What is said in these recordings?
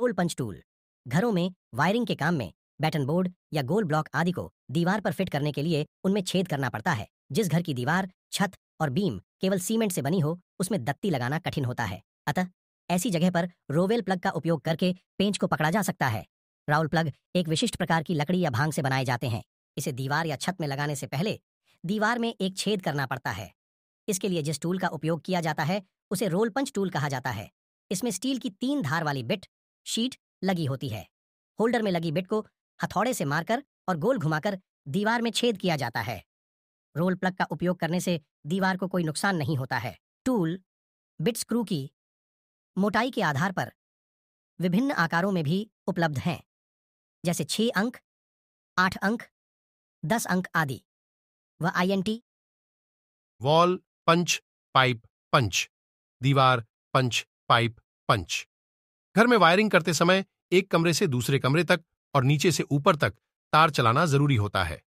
hole punch tool घरों में wiring के काम में बैटन बोर्ड या गोल ब्लॉक आदि को दीवार पर फिट करने के लिए उनमें छेद करना पड़ता है जिस घर की दीवार छत और बीम केवल सीमेंट से बनी हो उसमें दत्ती लगाना कठिन होता है अतः ऐसी जगह पर रोवेल प्लग का उपयोग करके पेंच को पकड़ा जा सकता है राउल प्लग एक विशिष्ट प्रकार की लकड़ी या भांग से बनाए जाते हैं इसे दीवार या छत में लगाने से पहले दीवार में एक छेद करना पड़ता है इसके लिए जिस टूल का उपयोग किया जाता है उसे रोल पंच टूल कहा जाता है इसमें स्टील की तीन धार वाली बिट शीट लगी होती है होल्डर में लगी बिट को हथौड़े से मारकर और गोल घुमाकर दीवार में छेद किया जाता है रोल प्लग का उपयोग करने से दीवार को कोई नुकसान नहीं होता है टूल बिट स्क्रू की मोटाई के आधार पर विभिन्न आकारों में भी उपलब्ध हैं जैसे छह अंक आठ अंक दस अंक आदि व INT wall punch pipe punch दीवार पंच पाइप पंच घर में वायरिंग करते समय एक कमरे से दूसरे कमरे तक और नीचे से ऊपर तक तार चलाना जरूरी होता है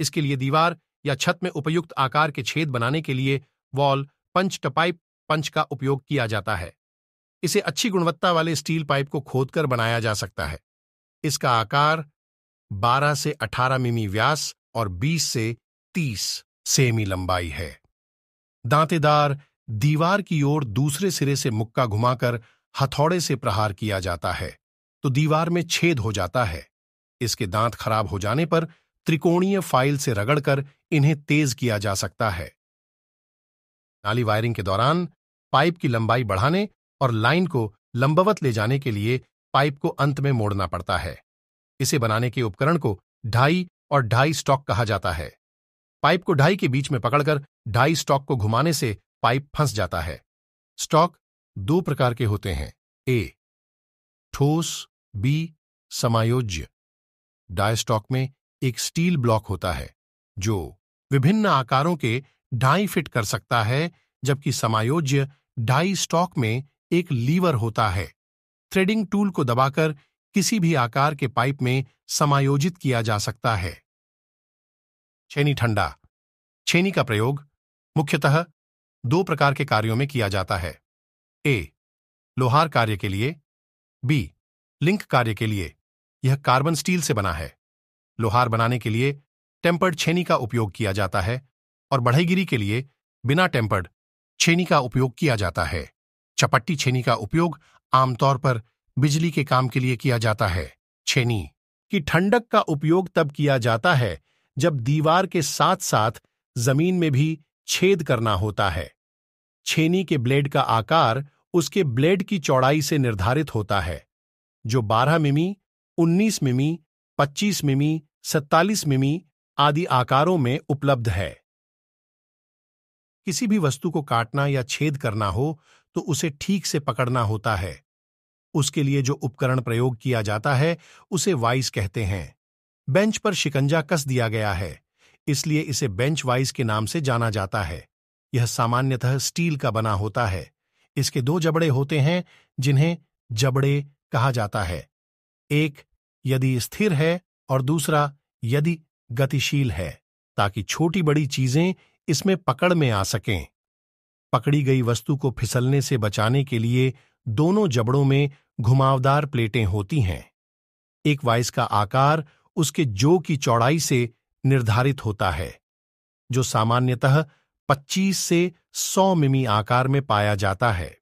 इसके लिए दीवार या छत में उपयुक्त आकार के छेद बनाने के लिए वॉल पंच टपाइप पंच का उपयोग किया जाता है इसे अच्छी गुणवत्ता वाले स्टील पाइप को खोदकर बनाया जा सकता है इसका आकार 12 से 18 मिमी व्यास और 20 से 30 सेमी लंबाई है दांतेदार दीवार की ओर दूसरे सिरे से मुक्का घुमाकर हथौड़े से प्रहार किया जाता है तो दीवार में छेद हो जाता है इसके दांत खराब हो जाने पर त्रिकोणीय फाइल से रगड़कर इन्हें तेज किया जा सकता है नाली वायरिंग के दौरान पाइप की लंबाई बढ़ाने और लाइन को लंबवत ले जाने के लिए पाइप को अंत में मोड़ना पड़ता है इसे बनाने के उपकरण को ढाई और ढाई स्टॉक कहा जाता है पाइप को ढाई के बीच में पकड़कर ढाई स्टॉक को घुमाने से पाइप फंस जाता है स्टॉक दो प्रकार के होते हैं ए ठोस बी समायोज्य डायस्टॉक में एक स्टील ब्लॉक होता है जो विभिन्न आकारों के ढाई फिट कर सकता है जबकि समायोज्य ढाई स्टॉक में एक लीवर होता है थ्रेडिंग टूल को दबाकर किसी भी आकार के पाइप में समायोजित किया जा सकता है छेनी ठंडा छेनी का प्रयोग मुख्यतः दो प्रकार के कार्यों में किया जाता है ए लोहार कार्य के लिए बी लिंक कार्य के लिए यह कार्बन स्टील से बना है लोहार बनाने के लिए टेम्पर्ड छेनी का उपयोग किया जाता है और बढ़ईगिरी के लिए बिना टेम्पर्ड छेनी का उपयोग किया जाता है चपट्टी छेनी का उपयोग आमतौर पर बिजली के काम के लिए किया जाता है छेनी की ठंडक का उपयोग तब किया जाता है जब दीवार के साथ साथ जमीन में भी छेद करना होता है छेनी के ब्लेड का आकार उसके ब्लेड की चौड़ाई से निर्धारित होता है जो 12 मिमी 19 मिमी 25 मिमी 47 मिमी आदि आकारों में उपलब्ध है किसी भी वस्तु को काटना या छेद करना हो तो उसे ठीक से पकड़ना होता है उसके लिए जो उपकरण प्रयोग किया जाता है उसे वाइस कहते हैं बेंच पर शिकंजा कस दिया गया है इसलिए इसे बेंच वाइस के नाम से जाना जाता है यह सामान्यतः स्टील का बना होता है इसके दो जबड़े होते हैं जिन्हें जबड़े कहा जाता है एक यदि स्थिर है और दूसरा यदि गतिशील है ताकि छोटी बड़ी चीजें इसमें पकड़ में आ सकें पकड़ी गई वस्तु को फिसलने से बचाने के लिए दोनों जबड़ों में घुमावदार प्लेटें होती हैं एक वाइस का आकार उसके जो की चौड़ाई से निर्धारित होता है जो सामान्यतः 25 से 100 मिमी आकार में पाया जाता है